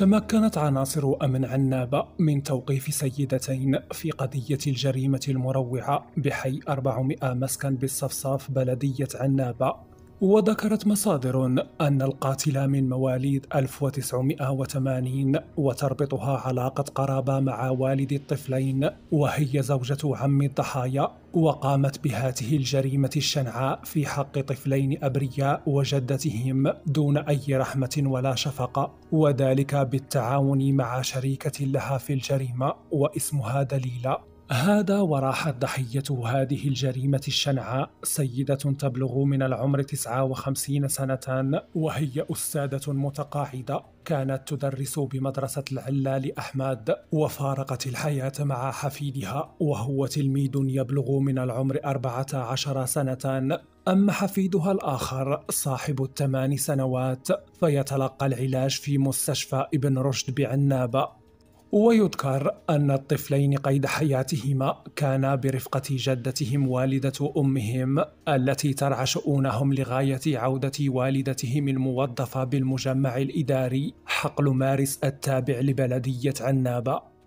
تمكنت عناصر أمن عنابة من توقيف سيدتين في قضية الجريمة المروعة بحي 400 مسكن بالصفصاف بلدية عنابة وذكرت مصادر أن القاتلة من مواليد 1980 وتربطها علاقة قرابة مع والد الطفلين وهي زوجة عم الضحايا وقامت بهاته الجريمة الشنعاء في حق طفلين أبرياء وجدتهم دون أي رحمة ولا شفقة وذلك بالتعاون مع شريكة لها في الجريمة واسمها دليلة هذا وراحت ضحية هذه الجريمة الشنعاء سيدة تبلغ من العمر 59 سنة وهي أستاذة متقاعدة كانت تدرس بمدرسة العلة لأحمد وفارقت الحياة مع حفيدها وهو تلميذ يبلغ من العمر 14 سنة أما حفيدها الآخر صاحب الثمان سنوات فيتلقى العلاج في مستشفى ابن رشد بعنابة ويذكر أن الطفلين قيد حياتهما كانا برفقة جدتهم والدة أمهم التي ترعى شؤونهم لغاية عودة والدتهم الموظفة بالمجمع الإداري حقل مارس التابع لبلدية عنابة